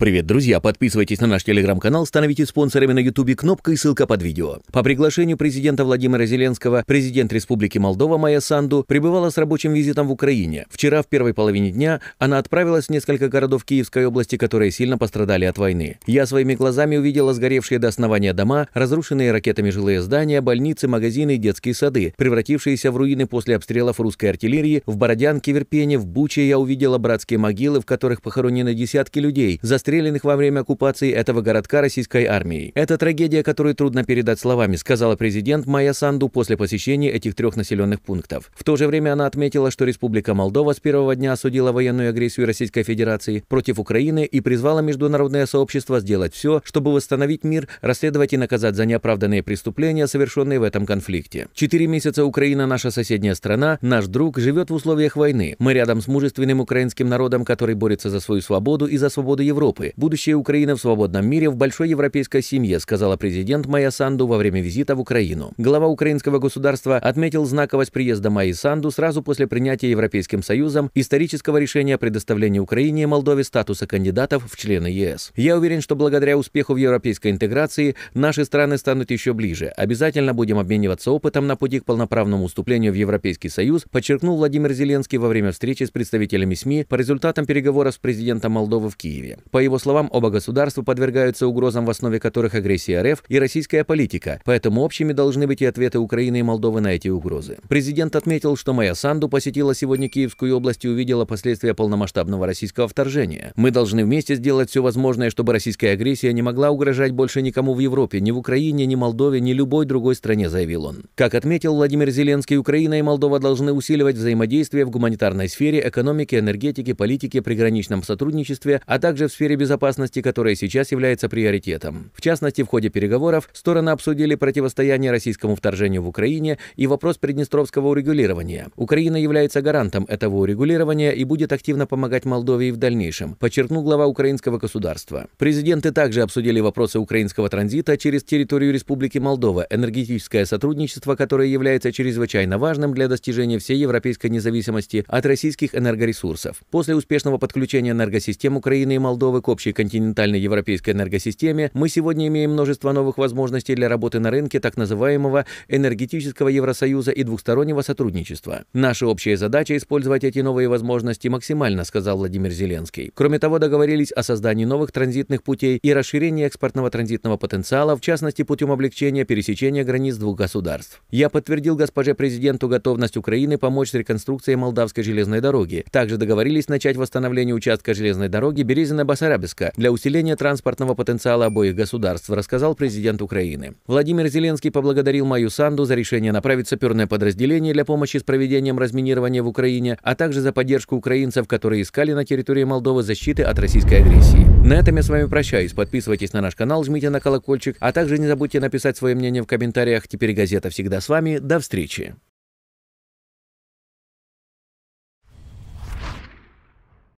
Привет, друзья! Подписывайтесь на наш телеграм-канал, становитесь спонсорами на ютубе и ссылка под видео. По приглашению президента Владимира Зеленского, президент Республики Молдова Майя Санду пребывала с рабочим визитом в Украине. Вчера в первой половине дня она отправилась в несколько городов Киевской области, которые сильно пострадали от войны. Я своими глазами увидела сгоревшие до основания дома, разрушенные ракетами жилые здания, больницы, магазины и детские сады, превратившиеся в руины после обстрелов русской артиллерии. В Бородянке, Верпене, в Буче я увидела братские могилы, в которых похоронены десятки людей, застрелили расстрелянных во время оккупации этого городка российской армией. Это трагедия, которую трудно передать словами, сказала президент Майя Санду после посещения этих трех населенных пунктов. В то же время она отметила, что Республика Молдова с первого дня осудила военную агрессию Российской Федерации против Украины и призвала международное сообщество сделать все, чтобы восстановить мир, расследовать и наказать за неоправданные преступления, совершенные в этом конфликте. Четыре месяца Украина, наша соседняя страна, наш друг, живет в условиях войны. Мы рядом с мужественным украинским народом, который борется за свою свободу и за свободу Европы, Европы. Будущее Украины в свободном мире в большой европейской семье, сказала президент Майя Санду во время визита в Украину. Глава украинского государства отметил знаковость приезда Майи Санду сразу после принятия Европейским Союзом исторического решения о предоставлении Украине и Молдове статуса кандидатов в члены ЕС. Я уверен, что благодаря успеху в европейской интеграции наши страны станут еще ближе. Обязательно будем обмениваться опытом на пути к полноправному вступлению в Европейский Союз, подчеркнул Владимир Зеленский во время встречи с представителями СМИ по результатам переговоров с президентом Молдовы в Киеве. По его словам, оба государства подвергаются угрозам, в основе которых агрессия РФ и российская политика, поэтому общими должны быть и ответы Украины и Молдовы на эти угрозы. Президент отметил, что Майя Санду посетила сегодня Киевскую область и увидела последствия полномасштабного российского вторжения. Мы должны вместе сделать все возможное, чтобы российская агрессия не могла угрожать больше никому в Европе, ни в Украине, ни Молдове, ни любой другой стране, заявил он. Как отметил Владимир Зеленский, Украина и Молдова должны усиливать взаимодействие в гуманитарной сфере, экономике, энергетике, политике, приграничном сотрудничестве, а также в сфере безопасности, которая сейчас является приоритетом. В частности, в ходе переговоров стороны обсудили противостояние российскому вторжению в Украине и вопрос приднестровского урегулирования. Украина является гарантом этого урегулирования и будет активно помогать Молдове и в дальнейшем, подчеркнул глава украинского государства. Президенты также обсудили вопросы украинского транзита через территорию Республики Молдова, энергетическое сотрудничество, которое является чрезвычайно важным для достижения всей европейской независимости от российских энергоресурсов. После успешного подключения энергосистем Украины и Молдовы к общей континентальной европейской энергосистеме, мы сегодня имеем множество новых возможностей для работы на рынке так называемого энергетического Евросоюза и двустороннего сотрудничества. Наша общая задача – использовать эти новые возможности максимально, сказал Владимир Зеленский. Кроме того, договорились о создании новых транзитных путей и расширении экспортного транзитного потенциала, в частности, путем облегчения пересечения границ двух государств. Я подтвердил госпоже президенту готовность Украины помочь с реконструкцией Молдавской железной дороги. Также договорились начать восстановление участка железной дороги Березина-Басараб Челябинска для усиления транспортного потенциала обоих государств, рассказал президент Украины. Владимир Зеленский поблагодарил Маю Санду за решение направить саперное подразделение для помощи с проведением разминирования в Украине, а также за поддержку украинцев, которые искали на территории Молдовы защиты от российской агрессии. На этом я с вами прощаюсь. Подписывайтесь на наш канал, жмите на колокольчик, а также не забудьте написать свое мнение в комментариях. Теперь газета всегда с вами. До встречи.